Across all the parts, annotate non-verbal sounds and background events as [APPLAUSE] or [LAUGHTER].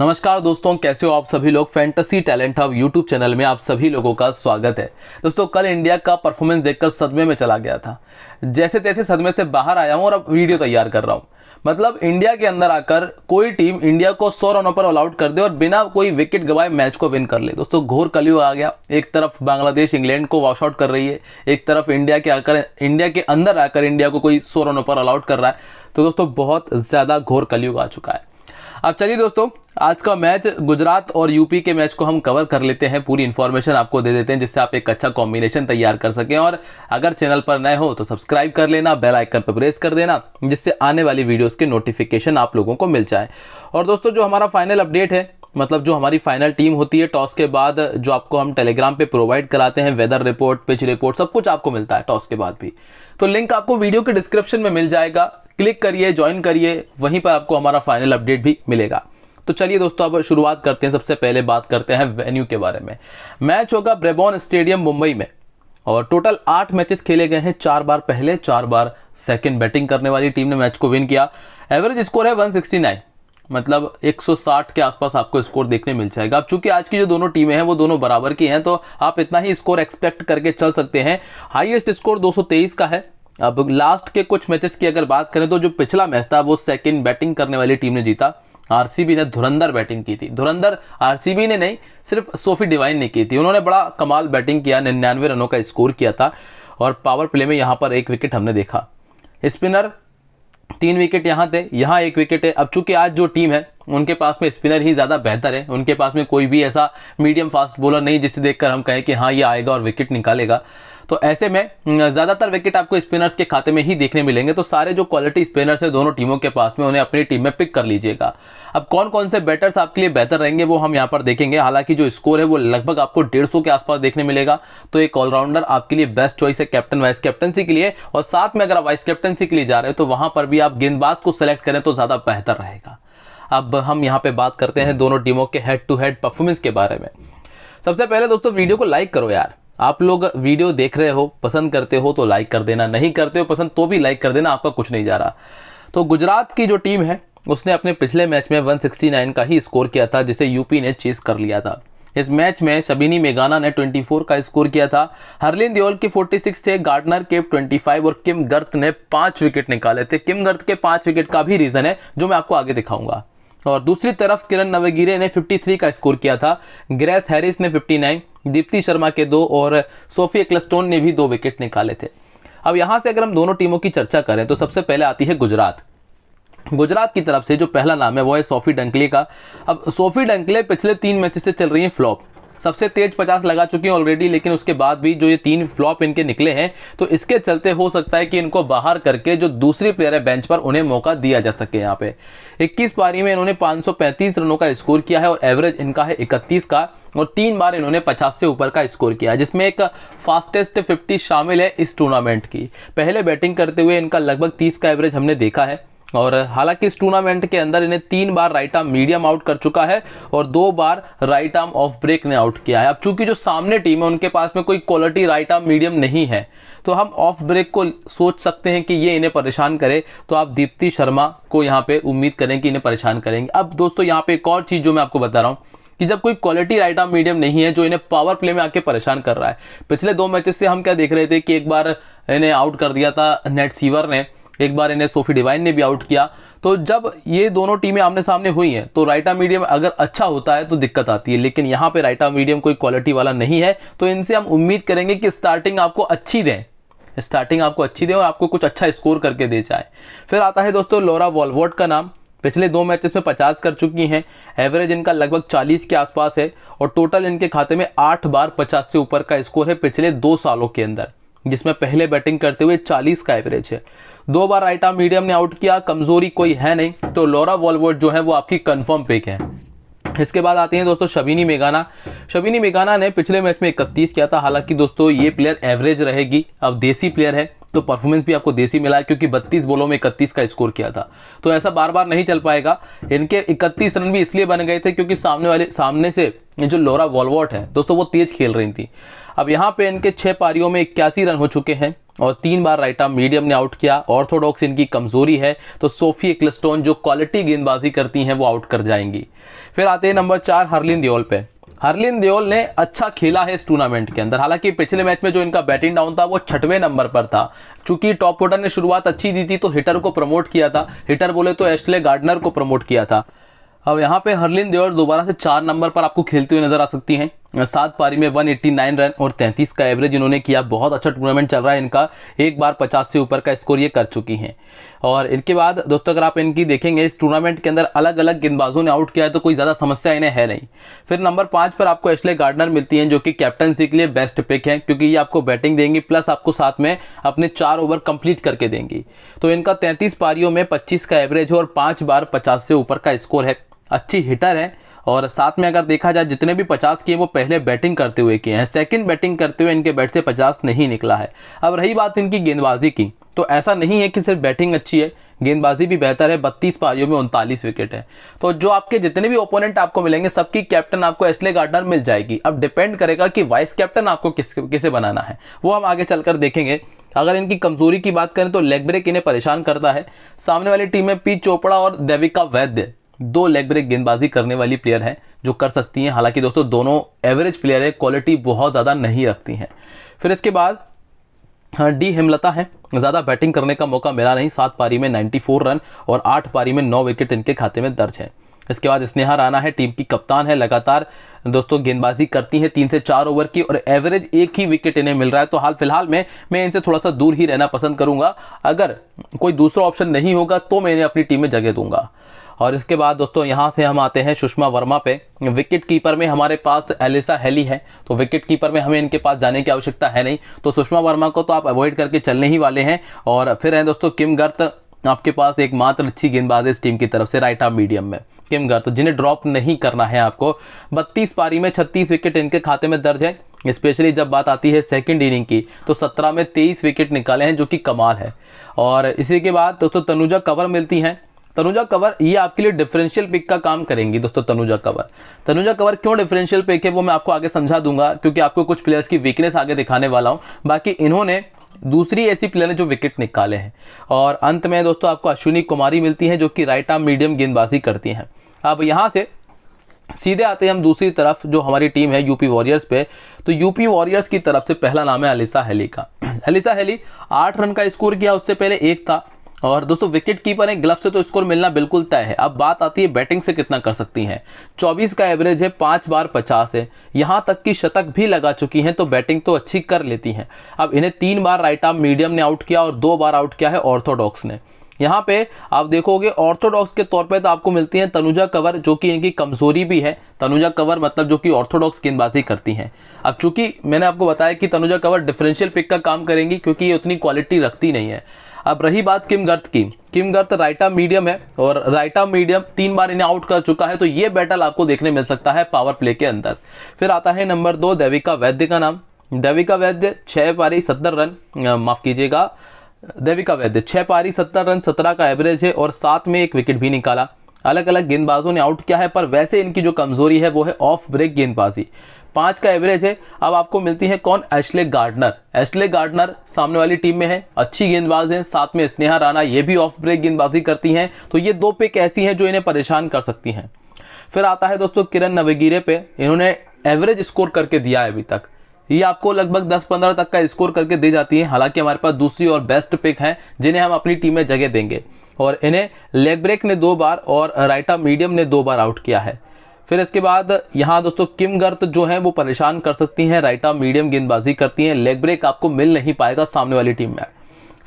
नमस्कार दोस्तों कैसे हो आप सभी लोग fantasy talent hub YouTube channel में आप सभी लोगों का स्वागत है दोस्तों कल इंडिया का परफॉर्मेंस देखकर सदमे में चला गया था जैसे तैसे सदमे से बाहर आया हूँ और अब वीडियो तैयार कर रहा हूँ मतलब इंडिया के अंदर आकर कोई टीम इंडिया को सौ रनों पर ऑल आउट कर दे और बिना कोई विकेट गवाए मैच को विन कर ले दोस्तों घोर कलयुग आ गया एक तरफ बांग्लादेश इंग्लैंड को वॉश आउट कर रही है एक तरफ इंडिया के आकर इंडिया के अंदर आकर इंडिया को कोई सौ रनों पर ऑल आउट कर रहा है तो दोस्तों बहुत ज़्यादा घोर कलयुग आ चुका है अब चलिए दोस्तों आज का मैच गुजरात और यूपी के मैच को हम कवर कर लेते हैं पूरी इन्फॉर्मेशन आपको दे देते हैं जिससे आप एक अच्छा कॉम्बिनेशन तैयार कर सकें और अगर चैनल पर नए हो तो सब्सक्राइब कर लेना बेल आइकन पर प्रेस कर देना जिससे आने वाली वीडियोस के नोटिफिकेशन आप लोगों को मिल जाए और दोस्तों जो हमारा फाइनल अपडेट है मतलब जो हमारी फाइनल टीम होती है टॉस के बाद जो आपको हम टेलीग्राम पे प्रोवाइड कराते हैं वेदर रिपोर्ट पिच रिपोर्ट सब कुछ आपको मिलता है टॉस के बाद भी तो लिंक आपको वीडियो के डिस्क्रिप्शन में मिल जाएगा क्लिक करिए ज्वाइन करिए वहीं पर आपको हमारा फाइनल अपडेट भी मिलेगा तो चलिए दोस्तों अब शुरुआत करते हैं सबसे पहले बात करते हैं वेन्यू के बारे में मैच होगा ब्रेबॉन स्टेडियम मुंबई में और टोटल आठ मैचेस खेले गए हैं चार बार पहले चार बार सेकंड बैटिंग करने वाली टीम ने मैच को विन किया एवरेज स्कोर है 169 मतलब 160 के आसपास आपको स्कोर देखने मिल जाएगा अब चूंकि आज की जो दोनों टीमें हैं वो दोनों बराबर की हैं तो आप इतना ही स्कोर एक्सपेक्ट करके चल सकते हैं हाईएस्ट स्कोर 223 का है अब लास्ट के कुछ मैचेस की अगर बात करें तो जो पिछला मैच था वो सेकेंड बैटिंग करने वाली टीम ने जीता आरसीबी ने धुरंधर बैटिंग की थी धुरंधर आरसीबी ने नहीं सिर्फ सोफी डिवाइन ने की थी उन्होंने बड़ा कमाल बैटिंग किया निन्यानवे रनों का स्कोर किया था और पावर प्ले में यहाँ पर एक विकेट हमने देखा स्पिनर तीन विकेट यहाँ थे यहाँ एक विकेट है अब चूंकि आज जो टीम है उनके पास में स्पिनर ही ज़्यादा बेहतर है उनके पास में कोई भी ऐसा मीडियम फास्ट बॉलर नहीं जिसे देखकर हम कहें कि हाँ ये आएगा और विकेट निकालेगा तो ऐसे में ज़्यादातर विकेट आपको स्पिनर्स के खाते में ही देखने मिलेंगे तो सारे जो क्वालिटी स्पिनर्स है दोनों टीमों के पास में उन्हें अपनी टीम में पिक कर लीजिएगा अब कौन कौन से बैटर्स आपके लिए बेहतर रहेंगे वो हम यहाँ पर देखेंगे हालांकि जो स्कोर है वो लगभग आपको डेढ़ के आसपास देखने मिलेगा तो एक ऑलराउंडर आपके लिए बेस्ट चॉइस है कैप्टन वाइस कैप्टनसी के लिए और साथ में अगर आप वाइस कैप्टनसी के लिए जा रहे हो तो वहां पर भी आप गेंदबाज को सेलेक्ट करें तो ज़्यादा बेहतर रहेगा अब हम यहाँ पे बात करते हैं दोनों टीमों के हेड टू हेड परफॉर्मेंस के बारे में सबसे पहले दोस्तों वीडियो को लाइक करो यार आप लोग वीडियो देख रहे हो पसंद करते हो तो लाइक कर देना नहीं करते हो पसंद तो भी लाइक कर देना आपका कुछ नहीं जा रहा तो गुजरात की जो टीम है उसने अपने पिछले मैच में 169 का ही स्कोर किया था जिसे यूपी ने चेस कर लिया था इस मैच में शबिनी मेगाना ने 24 का स्कोर किया था हरलिन दियोल के 46 थे गार्डनर के 25 और किम गर्त ने पांच विकेट निकाले थे किम गर्त के पांच विकेट का भी रीज़न है जो मैं आपको आगे दिखाऊंगा और दूसरी तरफ किरण नवेगिरे ने 53 का स्कोर किया था ग्रेस हैरिस ने 59 दीप्ति शर्मा के दो और सोफी क्लस्टोन ने भी दो विकेट निकाले थे अब यहाँ से अगर हम दोनों टीमों की चर्चा करें तो सबसे पहले आती है गुजरात गुजरात की तरफ से जो पहला नाम है वो है सोफी डंकले का अब सोफी डंकले पिछले तीन मैच से चल रही हैं फ्लॉप सबसे तेज पचास लगा चुकी हैं ऑलरेडी लेकिन उसके बाद भी जो ये तीन फ्लॉप इनके निकले हैं तो इसके चलते हो सकता है कि इनको बाहर करके जो दूसरी प्लेयर है बेंच पर उन्हें मौका दिया जा सके यहाँ पे 21 पारी में इन्होंने 535 रनों का स्कोर किया है और एवरेज इनका है 31 का और तीन बार इन्होंने 50 से ऊपर का स्कोर किया जिसमें एक फास्टेस्ट 50 शामिल है इस टूर्नामेंट की पहले बैटिंग करते हुए इनका लगभग 30 का एवरेज हमने देखा है और हालांकि इस टूर्नामेंट के अंदर इन्हें तीन बार राइट आर्म मीडियम आउट कर चुका है और दो बार राइट आर्म ऑफ ब्रेक ने आउट किया है अब चूंकि जो सामने टीम है उनके पास में कोई क्वालिटी राइट आर्म मीडियम नहीं है तो हम ऑफ ब्रेक को सोच सकते हैं कि ये इन्हें परेशान करे तो आप दीप्ति शर्मा को यहाँ पे उम्मीद करें कि इन्हें परेशान करेंगे अब दोस्तों यहाँ पे एक और चीज़ जो मैं आपको बता रहा हूँ कि जब कोई क्वालिटी राइट आर्म मीडियम नहीं है जो इन्हें पावर प्ले में आके परेशान कर रहा है पिछले दो मैचेस से हम क्या देख रहे थे कि एक बार इन्हें आउट कर दिया था नेट सीवर ने एक बार इन्हें सोफी डिवाइन ने भी आउट किया तो जब ये दोनों टीमें आमने सामने हुई हैं तो राइटा मीडियम अगर अच्छा होता है तो दिक्कत आती है लेकिन यहाँ पे राइटा मीडियम कोई क्वालिटी वाला नहीं है तो इनसे हम उम्मीद करेंगे कि स्टार्टिंग आपको अच्छी दें स्टार्टिंग आपको अच्छी दें और आपको कुछ अच्छा स्कोर करके दे जाए फिर आता है दोस्तों लोरा वॉलवॉट का नाम पिछले दो मैचेस में 50 कर चुकी हैं एवरेज इनका लगभग 40 के आसपास है और टोटल इनके खाते में आठ बार 50 से ऊपर का स्कोर है पिछले दो सालों के अंदर जिसमें पहले बैटिंग करते हुए 40 का एवरेज है दो बार राइट आर्म मीडियम ने आउट किया कमजोरी कोई है नहीं तो लोरा वॉलवर्ड जो है वो आपकी कन्फर्म पिक है इसके बाद आते हैं दोस्तों शबिनी मेगाना शबिनी मेगाना ने पिछले मैच में इकतीस किया था हालांकि दोस्तों ये प्लेयर एवरेज रहेगी अब देसी प्लेयर है तो परफॉर्मेंस भी आपको देसी मिला है क्योंकि बत्तीस बॉलों में इकतीस का स्कोर किया था तो ऐसा बार बार नहीं चल पाएगा इनके 31 रन भी इसलिए बन गए थे क्योंकि सामने वाले सामने से जो लोरा वॉलवॉट है दोस्तों वो तेज खेल रही थी अब यहाँ पे इनके छः पारियों में इक्यासी रन हो चुके हैं और तीन बार राइट आर्म मीडियम ने आउट किया ऑर्थोडॉक्स इनकी कमजोरी है तो सोफी एक्लस्टोन जो क्वालिटी गेंदबाजी करती हैं वो आउट कर जाएंगी फिर आते हैं नंबर चार हरलिन दियोल पे हरलिन देओल ने अच्छा खेला है इस टूर्नामेंट के अंदर हालांकि पिछले मैच में जो इनका बैटिंग डाउन था वो छठवें नंबर पर था चूंकि टॉप ऑर्डर ने शुरुआत अच्छी दी थी तो हिटर को प्रमोट किया था हिटर बोले तो एस्टले गार्डनर को प्रमोट किया था अब यहाँ पे हरलिन देओल दोबारा से चार नंबर पर आपको खेलते हुए नजर आ सकती हैं सात पारी में 189 रन और 33 का एवरेज इन्होंने किया बहुत अच्छा टूर्नामेंट चल रहा है इनका एक बार 50 से ऊपर का स्कोर ये कर चुकी हैं और इनके बाद दोस्तों अगर आप इनकी देखेंगे इस टूर्नामेंट के अंदर अलग अलग गेंदबाजों ने आउट किया है तो कोई ज़्यादा समस्या इन्हें है नहीं फिर नंबर पाँच पर आपको एशले गार्डनर मिलती हैं जो कि कैप्टनसी के लिए बेस्ट पिक है क्योंकि ये आपको बैटिंग देंगी प्लस आपको साथ में अपने चार ओवर कंप्लीट करके देंगी तो इनका तैंतीस पारियों में पच्चीस का एवरेज है और पाँच बार पचास से ऊपर का स्कोर है अच्छी हिटर है और साथ में अगर देखा जाए जितने भी पचास किए वो पहले बैटिंग करते हुए किए हैं सेकेंड बैटिंग करते हुए इनके बैट से पचास नहीं निकला है अब रही बात इनकी गेंदबाजी की तो ऐसा नहीं है कि सिर्फ बैटिंग अच्छी है गेंदबाजी भी बेहतर है बत्तीस पारियों में उनतालीस विकेट है तो जो आपके जितने भी ओपोनेंट आपको मिलेंगे सबकी कैप्टन आपको एसले गार्डनर मिल जाएगी अब डिपेंड करेगा कि वाइस कैप्टन आपको किस किसे बनाना है वो हम आगे चलकर देखेंगे अगर इनकी कमजोरी की बात करें तो लेग ब्रेक इन्हें परेशान करता है सामने वाली टीम में पी चोपड़ा और देविका वैद्य दो लेग ब्रेक गेंदबाजी करने वाली प्लेयर हैं जो कर सकती हैं हालांकि दोस्तों दोनों एवरेज प्लेयर है क्वालिटी बहुत ज़्यादा नहीं रखती हैं फिर इसके बाद डी हाँ, हेमलता है ज़्यादा बैटिंग करने का मौका मिला नहीं सात पारी में 94 रन और आठ पारी में नौ विकेट इनके खाते में दर्ज है इसके बाद स्नेहा राणा है टीम की कप्तान है लगातार दोस्तों गेंदबाजी करती है तीन से चार ओवर की और एवरेज एक ही विकेट इन्हें मिल रहा है तो हाल फिलहाल में मैं इनसे थोड़ा सा दूर ही रहना पसंद करूंगा अगर कोई दूसरा ऑप्शन नहीं होगा तो मैं इन्हें अपनी टीम में जगह दूंगा और इसके बाद दोस्तों यहाँ से हम आते हैं सुषमा वर्मा पे विकेट कीपर में हमारे पास एलिसा हेली है तो विकेट कीपर में हमें इनके पास जाने की आवश्यकता है नहीं तो सुषमा वर्मा को तो आप अवॉइड करके चलने ही वाले हैं और फिर हैं दोस्तों किम गर्त आपके पास एक मात्र अच्छी गेंदबाज है इस टीम की तरफ से राइट आर्म मीडियम में किम गर्त जिन्हें ड्रॉप नहीं करना है आपको बत्तीस पारी में छत्तीस विकेट इनके खाते में दर्ज है स्पेशली जब बात आती है सेकंड इनिंग की तो 17 में 23 विकेट निकाले हैं जो कि कमाल है और इसी के बाद दोस्तों तनुजा कवर मिलती हैं तनुजा कवर ये आपके लिए डिफरेंशियल पिक का काम करेंगी दोस्तों तनुजा कवर तनुजा कवर क्यों डिफरेंशियल पिक है वो मैं आपको आगे समझा दूंगा क्योंकि आपको कुछ प्लेयर्स की वीकनेस आगे दिखाने वाला हूँ बाकी इन्होंने दूसरी ऐसी प्लेयर है जो विकेट निकाले हैं और अंत में दोस्तों आपको अश्विनी कुमारी मिलती हैं जो कि राइट आर्म मीडियम गेंदबाजी करती हैं अब यहाँ से सीधे आते हैं हम दूसरी तरफ जो हमारी टीम है यूपी वॉरियर्स पे तो यूपी वॉरियर्स की तरफ से पहला नाम है अलिसा हेली का [CLEARS THROAT] अलिसा हेली आठ रन का स्कोर किया उससे पहले एक था और दोस्तों विकेट कीपर है ग्लव से तो स्कोर मिलना बिल्कुल तय है अब बात आती है बैटिंग से कितना कर सकती हैं 24 का एवरेज है पाँच बार 50 है यहाँ तक कि शतक भी लगा चुकी हैं तो बैटिंग तो अच्छी कर लेती हैं अब इन्हें तीन बार राइट आर्म मीडियम ने आउट किया और दो बार आउट किया है ऑर्थोडॉक्स ने यहाँ पे आप देखोगे ऑर्थोडॉक्स के तौर पे तो आपको मिलती हैं तनुजा कवर जो कि इनकी कमजोरी भी है तनुजा कवर मतलब जो कि ऑर्थोडॉक्स गेंदबाजी करती हैं अब चूंकि मैंने आपको बताया कि तनुजा कवर डिफरेंशियल पिक का काम करेंगी क्योंकि ये उतनी क्वालिटी रखती नहीं है अब रही बात किम गर्त की किम गर्त राइटा मीडियम है और राइटा मीडियम तीन बार इन्हें आउट कर चुका है तो ये बैटल आपको देखने मिल सकता है पावर प्ले के अंदर फिर आता है नंबर दो देविका वैद्य का नाम देविका वैद्य छः पारी सत्तर रन माफ़ कीजिएगा देविका वैद्य छः पारी सत्तर रन सत्रह का एवरेज है और साथ में एक विकेट भी निकाला अलग अलग गेंदबाजों ने आउट किया है पर वैसे इनकी जो कमज़ोरी है वो है ऑफ ब्रेक गेंदबाजी पांच का एवरेज है अब आपको मिलती है कौन एशले गार्डनर एशले गार्डनर सामने वाली टीम में है अच्छी गेंदबाज है साथ में स्नेहा राणा ये भी ऑफ ब्रेक गेंदबाजी करती हैं तो ये दो पिक ऐसी हैं जो इन्हें परेशान कर सकती हैं फिर आता है दोस्तों किरण नवेगीरे पे इन्होंने एवरेज स्कोर करके दिया है अभी तक ये आपको लगभग 10-15 तक का स्कोर करके दे जाती है हालांकि हमारे पास दूसरी और बेस्ट पिक हैं जिन्हें हम अपनी टीम में जगह देंगे और इन्हें लेग ब्रेक ने दो बार और राइटा मीडियम ने दो बार आउट किया है फिर इसके बाद यहाँ दोस्तों किम गर्त जो है वो परेशान कर सकती हैं राइटा मीडियम गेंदबाजी करती हैं लेग ब्रेक आपको मिल नहीं पाएगा सामने वाली टीम में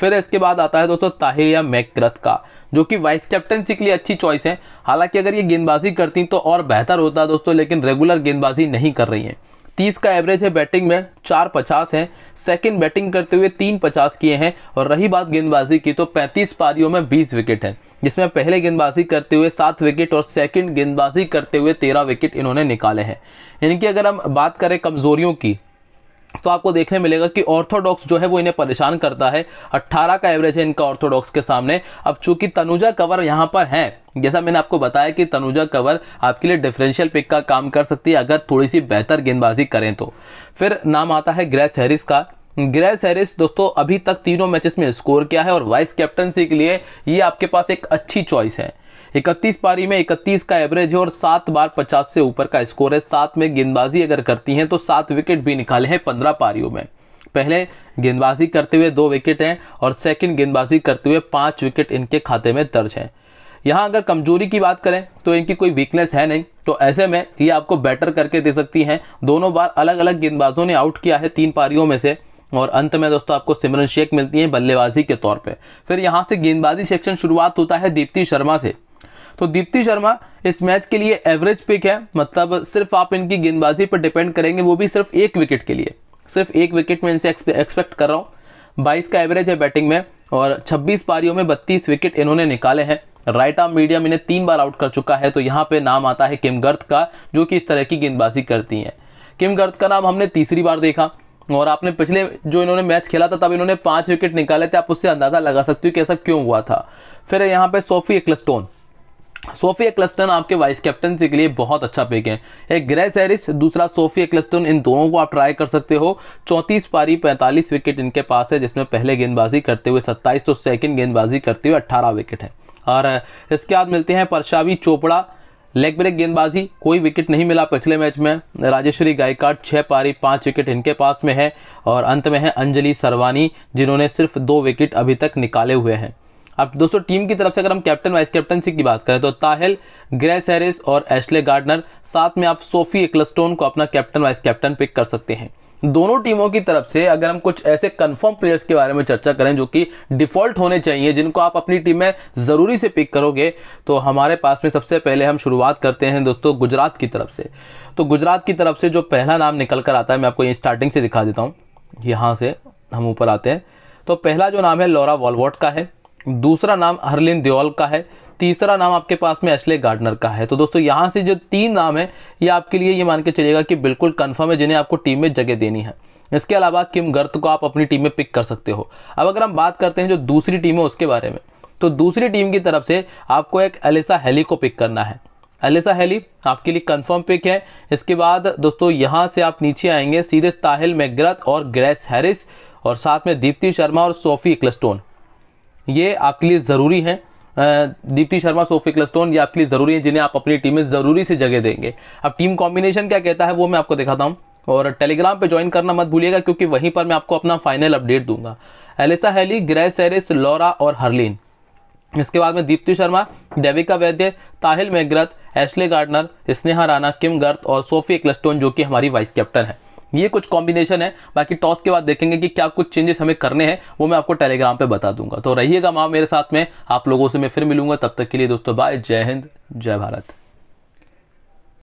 फिर इसके बाद आता है दोस्तों ताहिर या मैक्रथ का जो कि वाइस कैप्टनसी के लिए अच्छी चॉइस है हालांकि अगर ये गेंदबाजी करती तो और बेहतर होता दोस्तों लेकिन रेगुलर गेंदबाजी नहीं कर रही हैं तीस का एवरेज है बैटिंग में चार पचास है सेकंड बैटिंग करते हुए तीन पचास किए हैं और रही बात गेंदबाजी की तो पैंतीस पारियों में बीस विकेट है जिसमें पहले गेंदबाजी करते हुए सात विकेट और सेकंड गेंदबाजी करते हुए तेरह विकेट इन्होंने निकाले हैं यानी कि अगर हम बात करें कमज़ोरियों की तो आपको देखने मिलेगा कि ऑर्थोडॉक्स जो है वो इन्हें परेशान करता है अट्ठारह का एवरेज है इनका ऑर्थोडॉक्स के सामने अब चूंकि तनुजा कवर यहाँ पर हैं जैसा मैंने आपको बताया कि तनुजा कवर आपके लिए डिफरेंशियल पिक का काम कर सकती है अगर थोड़ी सी बेहतर गेंदबाजी करें तो फिर नाम आता है ग्रेस हैरिस का ग्रेस हैरिस दोस्तों अभी तक तीनों मैचेस में स्कोर किया है और वाइस कैप्टनसी के लिए ये आपके पास एक अच्छी चॉइस है इकतीस पारी में इकतीस का एवरेज है और सात बार पचास से ऊपर का स्कोर है साथ में गेंदबाजी अगर करती हैं तो सात विकेट भी निकाले हैं पंद्रह पारियों में पहले गेंदबाजी करते हुए दो विकेट हैं और सेकंड गेंदबाजी करते हुए पाँच विकेट इनके खाते में दर्ज हैं यहाँ अगर कमजोरी की बात करें तो इनकी कोई वीकनेस है नहीं तो ऐसे में ये आपको बैटर करके दे सकती हैं दोनों बार अलग अलग गेंदबाजों ने आउट किया है तीन पारियों में से और अंत में दोस्तों आपको सिमरन शेख मिलती हैं बल्लेबाजी के तौर पर फिर यहाँ से गेंदबाजी सेक्शन शुरुआत होता है दीप्ति शर्मा से तो दीप्ति शर्मा इस मैच के लिए एवरेज पिक है मतलब सिर्फ आप इनकी गेंदबाजी पर डिपेंड करेंगे वो भी सिर्फ एक विकेट के लिए सिर्फ एक विकेट में इनसे एक्सपेक्ट कर रहा हूँ बाईस का एवरेज है बैटिंग में और छब्बीस पारियों में बत्तीस विकेट इन्होंने निकाले हैं राइट आर्म मीडियम इन्हें तीन बार आउट कर चुका है तो यहाँ पे नाम आता है किम गर्थ का जो कि इस तरह की गेंदबाजी करती हैं किम गर्थ का नाम हमने तीसरी बार देखा और आपने पिछले जो इन्होंने मैच खेला था तब इन्होंने पाँच विकेट निकाले थे आप उससे अंदाज़ा लगा सकते हो कि ऐसा क्यों हुआ था फिर यहाँ पे सोफी एक्लस्टोन सोफिया क्लस्टन आपके वाइस कैप्टन के लिए बहुत अच्छा पिक है एक ग्रेस एरिस दूसरा सोफिया क्लस्टन इन दोनों को आप ट्राई कर सकते हो चौंतीस पारी 45 विकेट इनके पास है जिसमें पहले गेंदबाजी करते हुए 27 तो सेकंड गेंदबाजी करते हुए 18 विकेट है और इसके बाद मिलते हैं परशावी चोपड़ा लेग ब्रेक गेंदबाजी कोई विकेट नहीं मिला पिछले मैच में राजेश्वरी गायकाट छः पारी पाँच विकेट इनके पास में है और अंत में है अंजलि सरवानी जिन्होंने सिर्फ दो विकेट अभी तक निकाले हुए हैं अब दोस्तों टीम की तरफ से अगर हम कैप्टन वाइस कैप्टनशिप की बात करें तो ताहिल ग्रेस हैरिस और एशले गार्डनर साथ में आप सोफी एक्लस्टोन को अपना कैप्टन वाइस कैप्टन पिक कर सकते हैं दोनों टीमों की तरफ से अगर हम कुछ ऐसे कंफर्म प्लेयर्स के बारे में चर्चा करें जो कि डिफॉल्ट होने चाहिए जिनको आप अपनी टीम में ज़रूरी से पिक करोगे तो हमारे पास में सबसे पहले हम शुरुआत करते हैं दोस्तों गुजरात की तरफ से तो गुजरात की तरफ से जो पहला नाम निकल कर आता है मैं आपको ये स्टार्टिंग से दिखा देता हूँ यहाँ से हम ऊपर आते हैं तो पहला जो नाम है लोरा वॉलवॉट का है दूसरा नाम हरलिन देओल का है तीसरा नाम आपके पास में एशले गार्डनर का है तो दोस्तों यहाँ से जो तीन नाम है ये आपके लिए ये मान के चलेगा कि बिल्कुल कन्फर्म है जिन्हें आपको टीम में जगह देनी है इसके अलावा किम गर्त को आप अपनी टीम में पिक कर सकते हो अब अगर हम बात करते हैं जो दूसरी टीम है उसके बारे में तो दूसरी टीम की तरफ से आपको एक एलिसा हेली को पिक करना है एलिसा हेली आपके लिए कंफर्म पिक है इसके बाद दोस्तों यहाँ से आप नीचे आएंगे सीधे ताहिल मैग्रत और ग्रेस हैरिस और साथ में दीप्ति शर्मा और सोफी क्लस्टोन ये आपके लिए ज़रूरी हैं दीप्ति शर्मा सोफी क्लस्टोन ये आपके लिए ज़रूरी है जिन्हें आप अपनी टीम में ज़रूरी से जगह देंगे अब टीम कॉम्बिनेशन क्या कहता है वो मैं आपको दिखाता हूँ और टेलीग्राम पे ज्वाइन करना मत भूलिएगा क्योंकि वहीं पर मैं आपको अपना फाइनल अपडेट दूंगा Alyssa Healy Grace Harris Laura और हरलिन इसके बाद में Deepti Sharma Devika Vaidya Tahlia McGrath Ashleigh Gardner Sneha Rana Kim Garth और सोफी क्लस्टोन जो कि हमारी वाइस कैप्टन है ये कुछ कॉम्बिनेशन है बाकी टॉस के बाद देखेंगे कि क्या कुछ चेंजेस हमें करने हैं वो मैं आपको टेलीग्राम पे बता दूंगा तो रहिएगा माँ मेरे साथ में आप लोगों से मैं फिर मिलूंगा तब तक के लिए दोस्तों बाय जय हिंद जय भारत